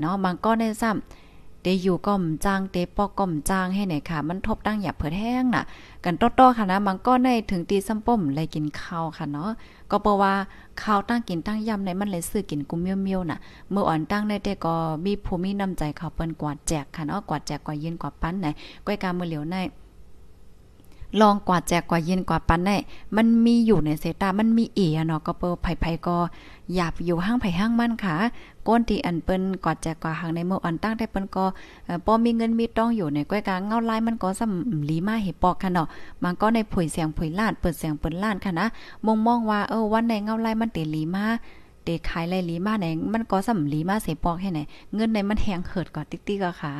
เนาะบางก็ได้ซ้ำเตอยู่ก้มจ้างเตปอกก้มจ้างให้ไหนค่ะ มันทบตั้งหยาบเผิดแห้งน่ะ กันต้อๆค่ะนะ มันก็ในถึงตีซ้ำป้มเลยกินข้าวค่ะเนาะ ก็เพราะว่าข้าวตั้งกินตั้งยำในมันเลยซื้อกินกุมเมียวๆน่ะ เมื่ออ่อนตั้งได้แต่ก็มีภูมิน้ำใจเขาเปิ้นกวาดแจกค่ะเนาะ กวาดแจกกว่ายืนกว่าปั้นไหนก้อยกามือเหลียวในลองกว่าแจกกว่าเย็นกว่าปันได้มันมีอยู่ในเซตามันมีเอ๋เนาะก็เปิ้ไผ่ๆก็หยาบอยู่ห้างไผ่ห้างมั่นค่ะก้นที่อันเปิ้นกว่าแจกกว่าหางในเมื่ออันตั้งได้เปิ้นก็ปอมีเงินมีต้องอยู่ในก้อยกลางเงาลายมันก็สำลีมาเห็ปอกค่ะเนาะมันก็ในผุยเสียงผุยลาดเปิดเสียงเปิ้นลาดค่ะนะมองมองว่าเออวันในเงาลายมันเตลีมาตขายไรลีมาไหนมันก็สำลีมาเสปอกให้ไหนเงินในมันแหงเขิดก่อติ๊กติ๊กค่ะ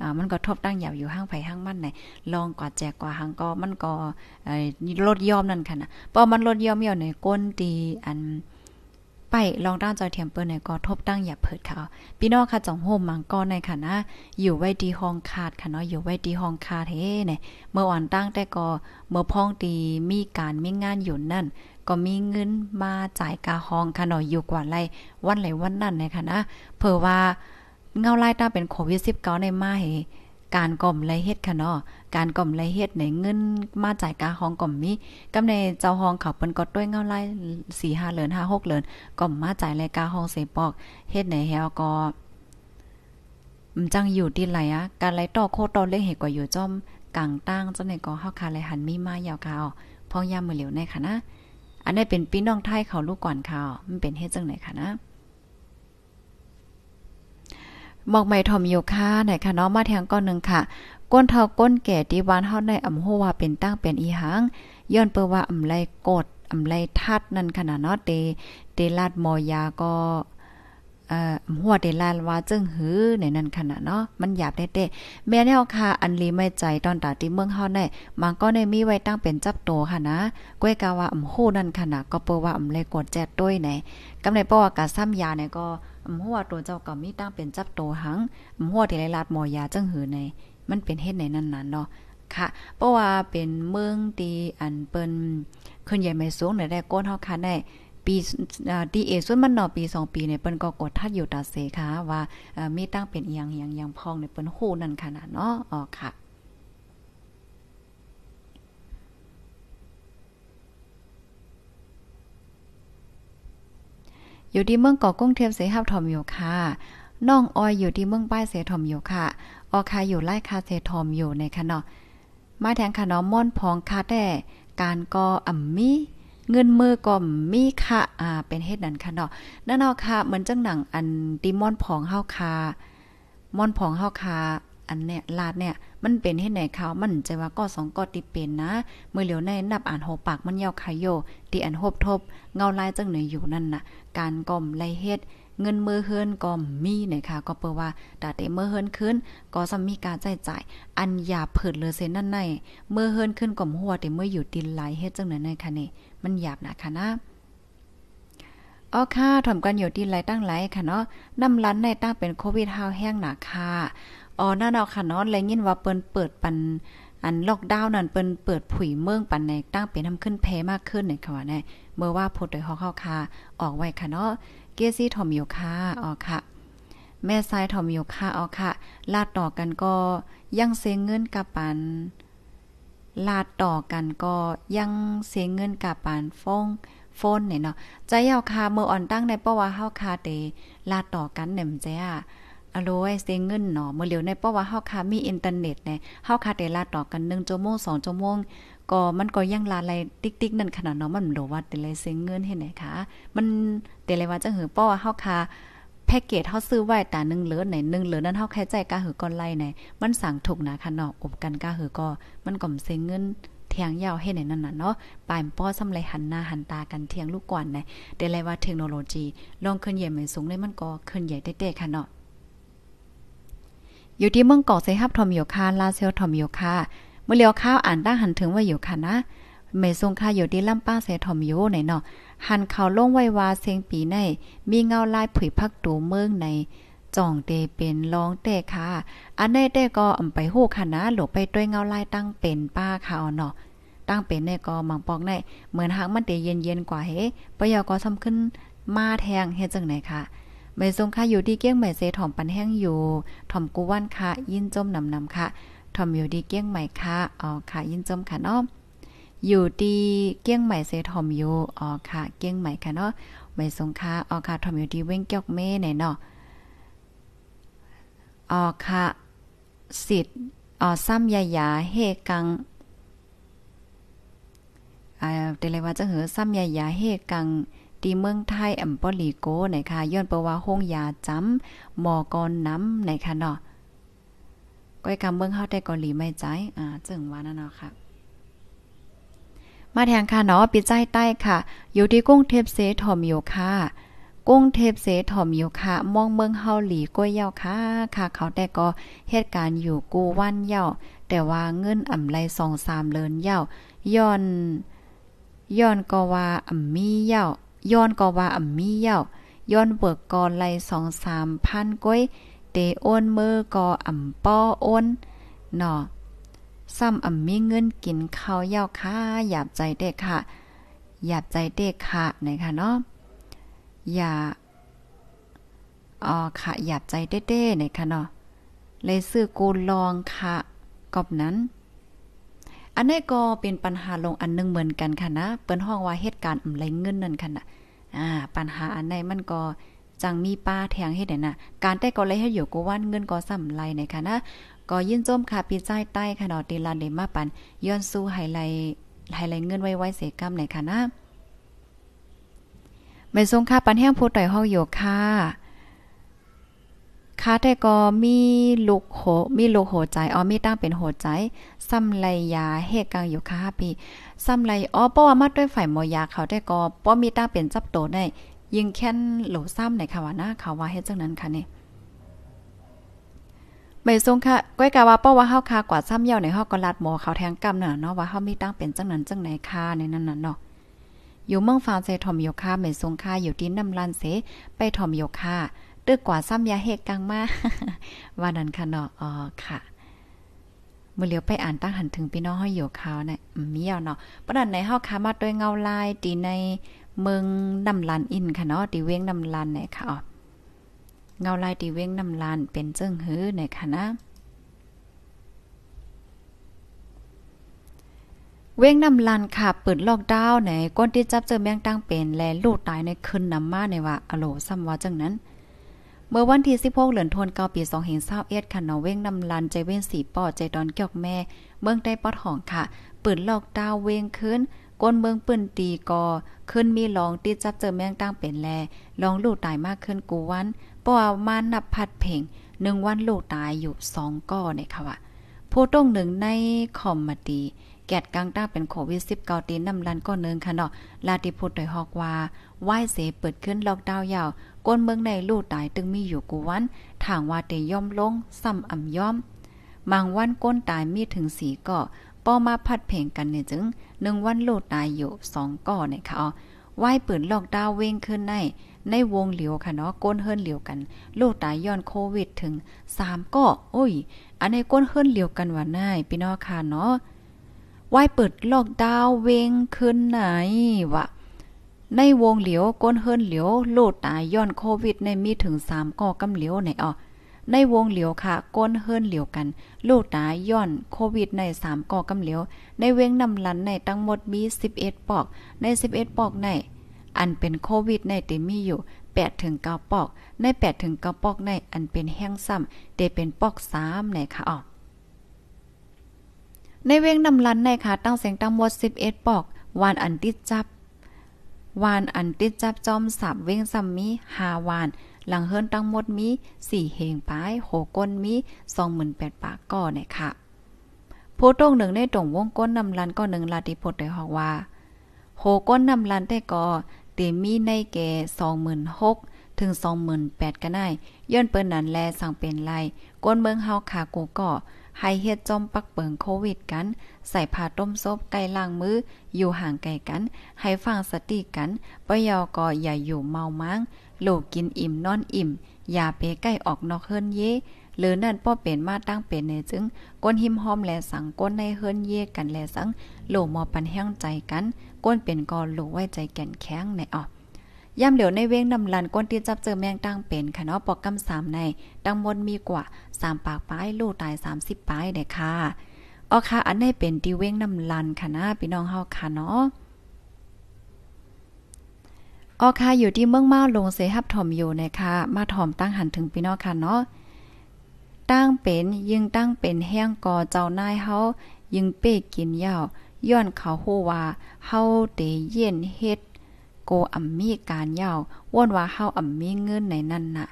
อ่ามันก็ทบตั้งยาบอยู่ห้างไผ่ห้างมันไหนลองกว่ดแจกกว่าห้างก็มันก็อ่ลดยอมนั่นค่ะนะพอมันลดยอมเหี่ยวในก้นตีอันไปลองด้านจอยเทียมเปิ้ลในก็ทบตั้งอย่าเผิดเขาพี่น้องค่ะจ่องโฮมมังก็ในค่ะนะ อยู่ไว้ดีห้องคาดค่ะเนาะ อยู่ไว้ดีห้องคาดเฮ้เนี่ย เมื่อวันตั้งแต่ก็เมื่อพ้องตีมีการมีงานอยู่นั่นก็มีเงินมาจ่ายกาห้องค่ะหน่อยอยู่กว่าไรวันไหลวันนั่นนะคะนะเผื่อว่าเงาไล่ต้าเป็นโควิด19ในมาให้การกล่อมไรเฮ็ดค่ะเนาะการกล่อมไรเฮ็ดในเงิน มาจ่ายกาห้องกล่อมมีกำในเจ้าห้องเขาเป็นก็ด้วยเงาไล่สี่ห้าเหรนห้าหกเหรียญก่อมมาจ่ายไรกาห้องเสปอกเฮ็ดในแฮวก็มจังอยู่ที่ไรลอะการไหลต่อโคตรเล่งเหตุกว่าอยู่จอมกลางตั้งเจ้าในก็เฮาคาไรหันมีมาเยาวกาวพองยามมือเหลียวในค่ะนะอันนี้เป็นพี่น้องไทยเขาลูกก่อนเขามันเป็นเฮ็ด จังไหนคะ นะบอกไม่ทอมโยค่าไหน คะเนาะมาแทงก้อนหนึ่งค่ะ ก้นเทาก้นแก่ที่วานเฮาในอ่ำโฮว่า เป็น ตั้ง เป็น อีหังย้อนเปว่าอ่ำไรกดอ่ำไรทัดนั่นขนาดเนาะเต เตลาดมอยา ก็หัวเดลานว่าจึงหือในนั้นขนาดเนาะมันหยาบแด้เตะแม่แนวค่ะอันลีไม่ใจตอนตาที่เมืองเฮาได้มันก็ได้มีไว้ตั้งเป็นจับโตค่ะนะก้วยกาว่าอำโหนั่นขนาดก็เปว่าอำเลยกดแจกด้วยไหนกำในป้อกาซ้ำยาเนี่ยก็อำหัวตัวเจ้าก็มีตั้งเป็นจับโตหังอำหัวเดลานหมอยาจึงหือใน มันเป็นเฮ็ดในนั้นนั้นเนาะค่ะเปราะว่าเป็นเมืองตีอันเปิ้นขึ้นใหญ่ไม่สูงในได้ก้นเฮาค่ะได้ปีดีเอส่วนมันหนอปีสองปีเนี่ยเปิ้นก็กดทักอยู่ตาเสค่ะว่ามีตั้งเป็นอย่างอย่างอย่างพองเนี่ยเปิ้นโหนั่นขนาดเนาะอ๋อค่ะ อยู่ที่เมืองเกาะกุ้งเทียมเสหับทอมอยู่ค่ะน้องออยอยู่ที่เมืองป้ายเสทอมอยู่ค่ะออค่ะอยู่ไล่คาเสทอมอยู่ในคะเนาะมาแทงคนมม่อนพองคาแต่การกออ่ำมีเงินมือก็มีค่ะอ่า เป็นเฮ็ดนั่นค่ะเนาะนั่นเนาะค่ะเหมือนจังหนังอันดิมอนผองเฮาคาม่อนผองเฮาคาอันเนี่ยลาดเนี่ย มันเป็นเฮ็ดไหนเขามันใจว่าก็สองก็ติเป็นนะเมื่อเหลียวในนับอ่านโหปากมันเยาวคยโยตีอันโหบทบ เงาลายจังหนืออยู่นั่นน่ะ การก่อมไลเฮ็ดเงินมือเฮือนก็มีนะคะก็เปิว่าดาเตเมื่อเฮือนขึ้น ก็สมีการจ่ายจ่าย อันอย่าเผิดเลยเซนนั่นในเมื่อเฮือนขึ้นก่อมหัวแต่เมื่ออยู่ดินไหลเฮ็ดจังั้นในคะเนี่มันหยาบนะคะนะ อ๋อค่ะ ถ่มกันอยู่ดินไลตั้งไลค่ะเนาะ น้ำลันในตั้งเป็นโควิดฮาวแห้งหนาค่ะ อ๋อนั่นเนาค่ะเนาะเลยยินว่าเปิ้นเปิดปันอันล็อกดาวน์นั่นเปิ้นเปิดผุยเมืองปันในตั้งเป็นทำขึ้นแพมากขึ้นเนี่ยค่ะว่าแน่เมื่อว่าพดโดยเฮาเข้าค่ะออกไว้ค่ะเนาะเกียซี่ถ่อมอยูค่ะอ๋อค่ะ แม่ทรายถ่อมอยูค่ะอ๋อค่ะ ลาดต่อกันก็ยังเสียเงินกับปันลาดต่อกันก็ยังเสียเงินกับปันฟ้องฟนเนี่ยเนาะใจเอาคาเมื่ออ่อนตั้งในเพราะว่าเฮาคาเตลาดต่อกันเนี่มเจ้าอโลไวเซียเงินเนาะเมื่อเหลียวในเพราะว่าเฮาค่ะมีอินเทอร์เน็ตเนี่ยเฮาค่ะไดลาต่อกัน1ชั่วโมง2ชั่วโมง ก็มันก็ยังลาอะไรติ๊กๆนั่นขนาดเนาะมันโดว่าแต่ลยเซียเงินเห็นไหนคะ มันแต่ลยว่าจะงหือเพราะว่าเฮาค่ะแพ็กเกจเฮาซื้อไว้ตานึงเหลือไหนนึงเหลือนั้นเฮาแค่ใจกะหือก่อนไล่ไหนมันสั่งถูกนะค่ะเนาะอบกันกะหือก็ มันก็เซียเงินเทียงยาวเฮ็ดในนั่นน่ะเนาะ ปายป้อซ้ำไรหันหน้าหันตากันเทียงลูกก่อนนะแต่ลรว่าเทคโนโลยีลองขึ้นใหญ่เหมือนสูงเลยมันก็ขึ้นใหญ่เต้ๆค่ะเนาะอยู่ที่เมืองเกาะไซฮับทอมโยคาลาเซลทอมโยคาเมื่อเลียวข้าวอ่านด้าหันถึงว่าอยู่ค่ะนะเมซุงค่าอยู่ที่ลำป้าเซทอมโยูไหนเนาะหันเขาลงไว้วาเซงปีใน มีเงาลายผุยพักตูเมืองในจ่องเตเป็นร้องแต่ค่ะอันไน้แต่ก็อำไปู้ค่ะนะหลบไปด้วยเงาลายตั้งเป็นป้าเขาเนาะตั้งเป็นในก็มังปอกในเหมือนหางมันเตเย็นๆกว่าเฮ้ปะยอก็ทำขึ้นมาแทงเฮ็ดจังไหนค่ะหม่ทรงค่าอยู่ดีเกี้ยงใหม่เซถ่อมปันแห้งอยู่ถ่อมกูว่านค่ะยินจมนำนำค่ะถ่อมอยู่ดีเกี้ยงใหม่ค่ะอ๋อค่ะยินจมค่ะเนาะอยู่ดีเกี้ยงใหม่เซถ่อมอยู่อ๋อค่ะเกี้ยงใหม่ค่ะเนาะไม่ทรงค่าอ๋อค่ะถ่อมอยู่ดีเว้งเกี้ยกเม่ไหนเนาะอ๋อค่ะสิทธิ์อ๋อซ้ำยายาเฮกังอ่าเตเลยว่าจะเหอซ้ำยายาเฮกังตีเมืองไทยอัมปอลีโกนะคะย้อนประว่าห้องยาจ้ำหมอกอนน้ำนะคะเนาะก้อยกำเมืองเ้าได้กอหลีไม่ใจอ่าจึงว่านั่นเนาะค่ะ มาแทงค่ะเนาะปิดใจใต้ค่ะ อยู่ที่กุ้งเทพเซทอมโยค่ะกุ้งเทพเสถอมอยู่ค่ะมองเมืองเฮาหลีก้วยเย้าค่ะค่ะ เขาแต่ก็เหตุการณ์อยู่กูวันเย้าแต่ว่าเงินอ่ำไรสองสามเลินเย้าย้อนย้อนก็ว่าอ่ำมีเย้าย้อนก็ว่าอ่ำมีเย้าย้อนเบิกกอไลสองสามพันก้อยเตโอนเมื่อกออ่ำป้อโอนเนาะซ้ำอ่ำมีเงินกินข้าวเย้าค่ะหยาบใจเด็กค่ะหยาบใจเด็กค่ะนะคะเนาะอย่าอ๋อค่ะหยาบใจเด้ๆนะคะเนาะเลยซื้อกูลองค่ะกบนั้นอันนี้ก็เป็นปัญหาลงอันนึงเหมือนกันค่ะนะ เปิ้นห้องว่าเหตุการณ์อะไรเงินนั่นค่ะนะอ่า ปัญหาอันไหนมันก็จังมีป้าแทงเฮ็ดนนะการแต่ก็เลยให้อยู่ก็ว่านเงินก็สำไรนค่ะนะก็ยื่นจมค่ะปีใจใต้ค่ะนาะตีลันไดมาปันย้อนสู้ไฮไลท์ไฮไลท์เงินไว้ไว้เสกำไหนค่ะนะไม่ทรงค่าปันแห้งผู้ต่อยห้องอยู่ค่ะคาแต่ก็มีลูกโหมีลูกโหใจ อ๋อมีตั้งเป็นโหใจซ้ำไลยาเฮกังอยู่ค่ะพี่ซ้ำไลอ๋อเพราะว่ามาด้วยฝ่ายมอยาเขาแต่ก็ป้อมีตั้งเป็นจับโตได้ยิงแค้นหลซ้ำในค่ะว่าหน้าเขาว่าเฮ็ดจังนั้นค่ะนี่ไม่ทรงค่ะก้อยกาว่าป้าว่าเฮาคา กว่าซ้ำเยี่ยวในเฮาก็ลัดหมอเขาแทงกำน่ะเนาะว่าเฮามีตั้งเป็นจังนั้นจังไหนค่ะในนั้นน่ะเนาะ อยู่เมืองฟางเซทอมโยค่าไม่ทรงค่าอยู่ที่น้ำลันเสไปทอมโยค่าตึกกว่าซ้ำยาเฮกกังมาว่านั้นค่ะเนาะอ๋อค่ะ เมื่อเลียวไปอ่านตั้งหันถึงพี่น้องห้อยอยู่เขาเนี่ยมีเอาเนาะประดันในห้าค้ามาด้วยเงาลายตีในเมืองนำลันอินค่ะเนาะตีเว้งนำลานเนี่ยค่ะอ๋อเงาลายตีเว้งนำลานเป็นเจิงหื้อเนี่ยค่ะนะ เว้งนำลานค่ะเปิดล็อกดาวน์นก้นที่จับเจอแมงตั้งเป็นและลูกตายในคืนนำมาในว่าอโลซ้ำว่าจังนั้นเมื่อวันที่16เหลือนทนเกาปี2เห็นเศร้าเอ็ดค่ะน้องเว้งนำลัน ใจเว้นสีปอดใจดอนเกี่ยวแม่ เมืองได้ปอดหองค่ะปืนหลอกดาวเว้งขึ้นก้นเมืองปืนตีกอขึ้นมีลองตีจับเจอ แมงตั้งเป็นแล ลองลูกตายมาก ขึ้น กูวันปอมานับ พัดเพ่งหนึ่งวันลูกตายอยู่สองก้อเนี่ยค่ะว่าผู้ต้องหนึ่งในคอมมาดีแกดกลางต้าเป็นโควิด19ตีน้ำลันก้อนเนิงค่ะเนาะลาติพูดโดยฮอกว่าไหว้เสเปิดขึ้นล็อกดาวน์ยาวก้นเมืองในลูกตายตึงมีอยู่กูวัน ถางว่าเตย่อมลงซ้ำอ่ำย่อม บางวันก้นตายมีถึงสีก่อป้อมาพัดเพลงกันเนี่ยจึงหนึ่งวันลูดตายอยู่สองก่อเนี่ยค่ะอ๋อ ไหว้ปืนลอกดาวเว่งขึ้นในในวงเหลียวค่ะเนาะก้นเฮิรนเหลียวกันลูดตายย้อนโควิดถึงสามก่ออุ้ย อันในก้นเฮิรนเหลียวกันว่าน่ายพี่น้องค่ะเนาะ ไหว้เปิดลอกดาวเว่งขึ้นไหนวะในวงเหลียวก้นเฮิรนเหลียวโลดตายย้อนโควิด ในมีถึง3ก่อกำเหลียวในอ่อในวงเหลียวค่ะก้นเฮิรนเหลียวกันลูกตายย้อนโควิดใน3ก่อกำเหลียว ในเวงนำลันในทั้งหมดมี11ปอก ใน11ปอกใน อันเป็นโควิด ในเตมีอยู่8ถึง9ปอก ใน8ถึง9ปอกใน อันเป็นแห้งซ้ำเตเป็นปอก3ในค่ะอ๋อในเวงนำลันในค่ะตั้งเสียงตั้งหมด11ปอกวานอันติดจับวานอันติดจับจอมสามเว้งซัมมีหาวานหลังเฮิรนตั้งหมดมีสี่เฮงป้าย โหก้นมีสองหมื่นแปดปากก่อเนี่ยค่ะผู้ตรงหนึ่งในตรงวงก้นนำลันก็หนึ่งลาติพดได้ฮอกว่าโหก้นนำลันได้ก่อเตมีในแก่สองหมื่นหกถึงสองหมื่นแปดก็ได้ย้อนเปิ้นนันแลสั่งเป็นไรก้นเมืองเฮาขากูก่อให้เฮ็ดจอมปักเปิงโควิดกัน ใส่ผ้าต้มซบไกลล่างมืออยู่ห่างไกลกัน ให้ฟังสติกันปยอก็อย่าอยู่เมามั้งลูกกินอิ่มนอนอิ่ม อย่าไปใกล้ออกนอกเฮิรนเย่หรือนั่นป้อเป็นมาตั้งเป็นเนจึง ก้นหิมหอมแลสังก้นในเฮิรนเย่กันแลสังโหลมอปันแห้งใจกัน ก้นเป็นกอหลูไว้ใจแก่นแข็งในออย่ำเหลียวในเว้งนำลันก้นตี่จับเจอแมงตั้งเป็นค่ะเนาะปอกกำสามในตั้งมนมีกว่าสามปากป้ายลูกตายสามสิบป้ายเด้ค่ะอ๋อค่ะอันนี้เป็นตีเว้งนำลันค่ะนะพี่น้องเฮาค่ะเนาะอ๋อค่ะอยู่ที่เมืองมาลงเสฮับถมอยู่นะคะมาถมตั้งหันถึงพี่น้องค่ะเนาะตั้งเป็นยิงตั้งเป็นแห้งกอเจ้านายเฮายิงเป้กินเย้าย้อนเขาโฮว่าเฮาเตเย็นเฮ็ดโกอำมีการเย่าว่นว่าเฮาอำมีเงินในนั่นน่ะ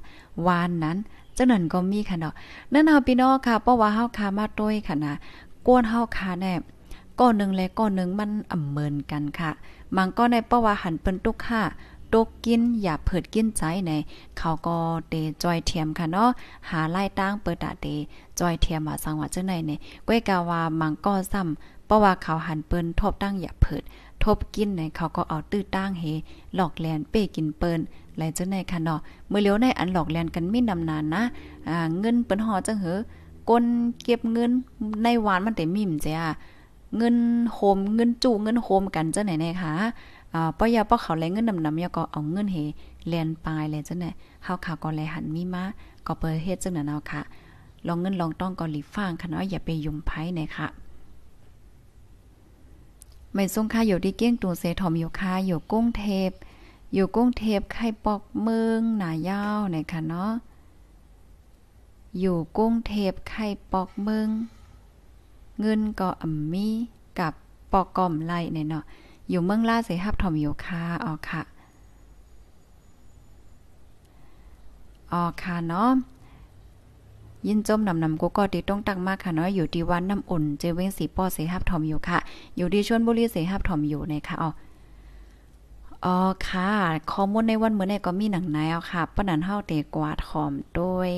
วานนั้นจังนั้นก็มีค่ะเนาะนั่นเอาพี่น้องค่ะเพราะว่าเฮาคามาต้วยค่ะนะกวนเฮาคาแน่ก้อนหนึ่งและก้อนหนึ่งมันอำเมินกันค่ะมังก็ในเพราะว่าหันเปิ้นตุกค่ะตกกินอย่าเผิดกินใจในเขาก็เตจอยเทียมค่ะเนาะหาไล่ตั้งเปิดตาเตจอยเทียมม่าสังว่จังไหนเนี่ยก้วยกาว่ามังก็ซ้ำเพราะว่าเขาหันเปิ้นทบตั้งอย่าเผิดทบกินในเขาก็เอาตื้อตั้งเฮ หลอกแลนเป้กินเปิ้นไหลจังไหนค่ะเนาะเมื่อเลียวในอันหลอกแลนกันมีนำนานนะอ่าเงินเปิ้นหอจังเหอก้นเก็บเงินในหวานมันแต่มิ่มจ้ะเงินโฮมเงินจู่เงินโฮมกันจังไหนหนค่ะอ่าป้อยาป้อเขาแลเงินนำายาก็เอาเงินเฮแลนปลายแลจังไหนเฮาขาก็แลหันมีมาก็เปิ้เฮ็ดจังนั้นเอาค่ะลองเงินลองต้องก็หลีฟัางค่ะเนาะอย่าไปยุ่มไผนะคะม่ทรงค่าอยู่ที่เกี้ยงตูเซถอมอยู่ค่าอยู่กุ้งเทพ อยู่กุ้งเทพไข่ปอกเมืองหนายาวี่นค่ะเนาะอยู่กุ้งเทพไข่ปอกเมืองเงินก็อ่ำมีกับปอกก่อมไล่เนี่ยเนาะอยู่เมืองล่าเสหับถอมอยู่ค่าอ๋อค่ะอ๋อค่ะเนาะยินจมนำนำกูก็ตีต้องตักงมากค่ะน้อยอยู่ที่วันน้ำอุ่นเจเวงสีป้อเสหับถอมอยู่ค่ะ อยู่ที่ชวนบุรีเสหับถอมอยู่นะคะอ๋อออค่ะข้อมูลในวันเมื่อไหรก็มีหนังไหนเอาค่ะป้นันเฮาเตกวาดหอมโดย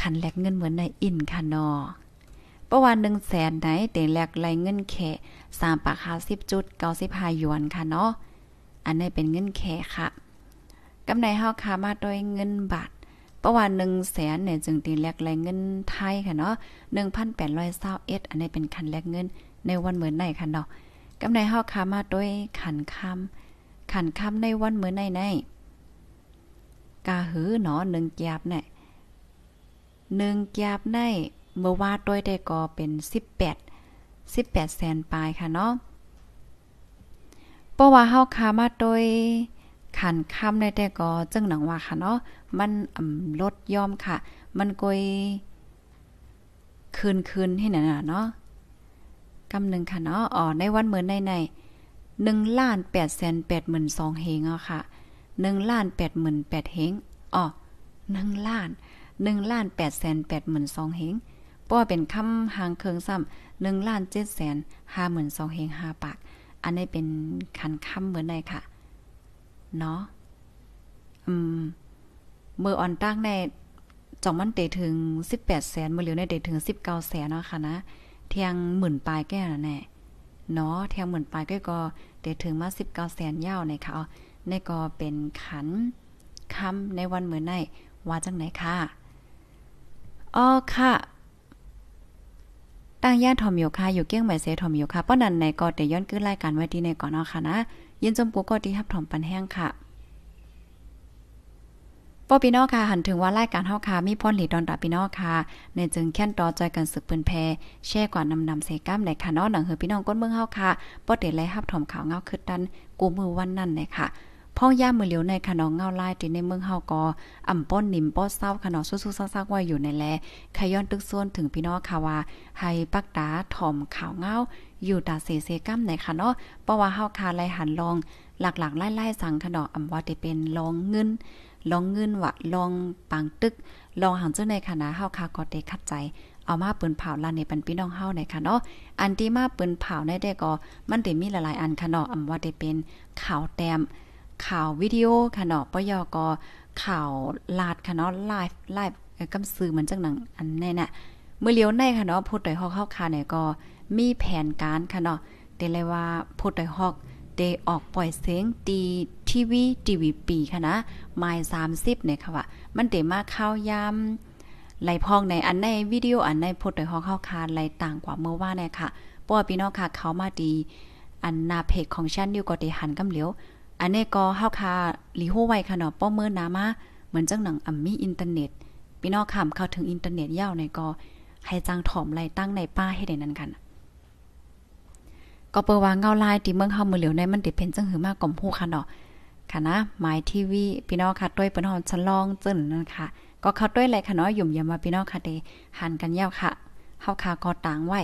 ขันแลกเงินเหมือนในอินค่ะนอประวันหนึ่งแสนไหนเตแลกไรเงินแขสามปากคาสิบจุดเก้าสิบห้ายวนค่ะเนาะอันนี้เป็นเงินแขค่ะกาไรเฮาค่ะมาโดยเงินบาทประมาณ1แสนเนี่ยจึงตีแลกแรงเงินไทย ค่ะ เนาะ1,821อันนี้เป็นคันแลกเงินในวันเหมือนไหนค่ะเนาะกำไรเฮาค้ามาด้วยขันคำขันคำในวันเหมือนไหนไหนกาหือเนาะ1แกบเนี่ย1แกบในเมื่อว่าด้วยได้ก็เป็น18 18แสนปลาย ค่ะ เนาะเพราะว่าเฮาค้ามาด้วยขันค้าได้แต่ก็จึงหนังว่าค่ะเนาะมันลดย่อมค่ะ มันกวยคืนคืนให้หนาเนาะกำหนึ่งค่ะเนาะอ๋อในวันเหมือนในในหนึ่งล้านแปดแสนแปดหมื่นสองเฮงอ่ะค่ะหนึ่งล้านแปดหมื่นแปดเฮงอ๋อหนึ่งล้านหนึ่งล้านแปดแสนแปดหมื่นสองเฮงป้อเป็นคำหางเคืองซ้ำหนึ่งล้านเจ็ดแสนห้าหมื่นสองเฮงห้าปากอันนี้เป็นคันคำเหมือนในค่ะเนาะอืม เมื่ออ่อนตั้งในจองมันเตถึง18แสนเมื่อเหลือในเตถึง19แสนเนาะค่ะนะเทียงหมื่นปลายแก่น่ะแน่เนาะเทียงหมื่นปลายก็ก็ เตถึงมา19แสนยาวในค่ะ ในก็เป็นขันคำในวันเมืออในว่าจังไหนค่ะอ๋อค่ะตั้งย่าทอมโยค่ะอยู่เกี้ยงใหม่เสทอมโยค่ะป้อนันในก็เตย้อนขึ้นรายการไว้ที่ในก่อนเนาะค่ะนะยินจมปูวก็ดีรับถอมปันแห้งค่ะป้อพี่น้องค่ะ หันถึงว่ารายการเฮาค่ะมีพ่นหลีดอนดาพี่น้องค่ะ ในจึง แค่นต่อจกันสึกเปืนแพแช่กว่านำนำเซก้ามในค่ะเนาะหนังเฮอพี่น้องก้นเมืองเฮาค่ะป้อเด็ดไรฮับถอมขาวเงาคึดดัน กูมือ วันนั่นเลยค่ะพ่อย่ามือเหลียวในขนองเงาลายตีในเมืองเฮาก็อ่ำป้นนิ่มป้อเศร้าขนองสู้ๆซักๆไว้อยู่ในแลขย้อนตึกส่วนถึงพี่น้องค่ะว่า ให้ปักตาถ่อมข่าวเงาอยู่ตาเสเซกัมในค่ะเนาะเพราะว่าเฮาคาไลหันลองหลักๆไล่ๆสั่งขนองอำว่าจะเป็นลองเงินลองเงินวะลองปังตึก ลองหันเจ้าในคณะเฮาคาก็เตคัดใจเอามาปืนเผาลานในปันพี่น้องเฮาในค่ะเนาะอันที่มาปืนเผาในได้ก็มันไดมีหลายๆอันค่ะเนาะอำว่าไดเป็นข่าวแตมข่าววิดีโอค่ะเนาะปยกข่าวลาดค่ะเนาะไลฟ์ไลฟ์กำซื้อเหมือนจังหนังอันแน่น่ะเมื่อเลี้ยวในค่ะเนาะพูดโดยฮอกเข้าคาเนี่ยก็ มีแผนการ ค่ะเนาะแต่เลยว่าพูดตดยฮอกเดออกปล่อยเสียงตีทีวีทีวีปีค่ะนะหมาย30 เนี่ยค่ะว่ามันเตมาข้าวยามไหลพองในอันในวิดีโออันในพดโดยฮอกเข้าคานไหลต่างกว่าเมื่อว่าเนี่ยค่ะป่อพี่น้องค่ะเขามาดี อันนาเพจของชั้นอยู่ก็ได้หันกำเหลียวอันนี้ก็เฮาคาลีโฮไว้ค่ะเนาะป้อมือนามาเหมือนจังหนังอ่มมีอินเทอร์เน็ต พี่น้องคำเข้าถึงอินเทอร์เน็ตยาวในก็ให้จังถ่อมไรตั้งในป้าให้ได้นั้นกันก็เปิว่าเงาไลน์ที่เมืองเฮามือเหลียวในมันติเป็นจังหือมากก่อมฮู้ค่ะเนาะค่ะนะหมายทีวี พี่น้องค่ะต้วยเปิ้นหอมฉลองจึนนั่นค่ะก็เข้าต้วยไรค่ะเนาะหยุ่มยามาพี่น้องค่ะเดหันกันยาวค่ะเฮาคาก็ต่างไว้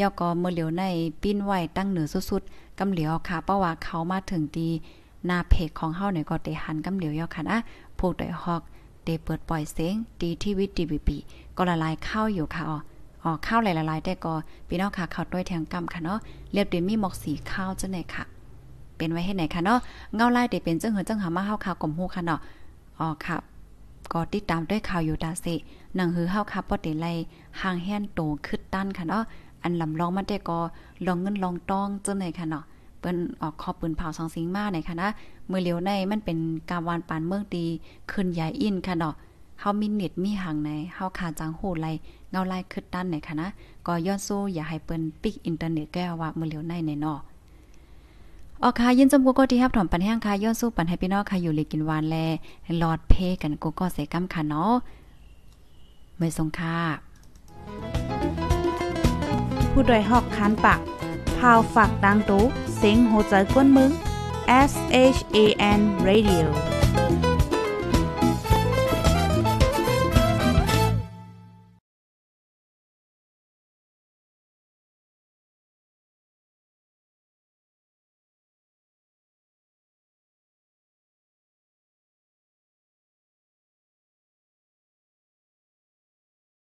ยากกเมือเหลียวในปิ้นไว้ตั้งเหนือสุดๆกำเหลียวค่ะเพราะว่าเขามาถึงดีหน้าเพจของเฮาใน่อยก็เตหันกำเหลียวยอค่ะนะผู้ดอยฮอกเตเปิดปล่อยเสียงดีทีวีดีบีปีก็ละลายเข้าอยู่ค่ะอ๋อออข้าหลายๆแต่ก็พี่น้องค่ะเข้าด้วยแทงกำมค่ะเนาะเรียบเดมีหมอกสีข้าวจังไหนค่ะเป็นไว้ให้ไหนค่ะเนาะเงาไล่เดเป็นจังเหินจังหามาเฮาข่าวกลมฮู้ค่ะเนาะอ๋อค่ะ ก็ติดตามด้วยข่าวอยู่ดาสิหนังหือเฮาค่ะบ่ได้ไล่ห่างแห่นโตขึ้นตั้นค่ะเนาะอันลำลองมาไแต่ก็ลองเงินลองต้องจังไหนค่ะเนาะเปิ้นออก ขอบปืนเผาสองสิงมาในคะนะ มือเหลียว ในมันเป็นกาวานปานเมืองดีขึ้นใหญ่อินค่ะ เนาะเฮามีเน็ตมีหังในเฮาขาจังโหไหลเงาลายคึดด้านไหนคะนะ ก็ย้อนสู้อย่า ให้เปิ้นปิกอินเทอร์เน็ตแก้ว่า มือเหลียวในในเนาะ ออกค่ะยินจมกูก็ที่รับถอมปันแห้งค่ะย้อนสู้ปันให้พี่น้องค่ะอยู่เลยกินหวานแลหลอดเพ กันกูก็ใส่กำค่ะเนาะไม่สงค่ะผู้โดยหอกคานปากข่าวฝากดังตุ้เซ็งโหใจกวนมึง S H A N Radio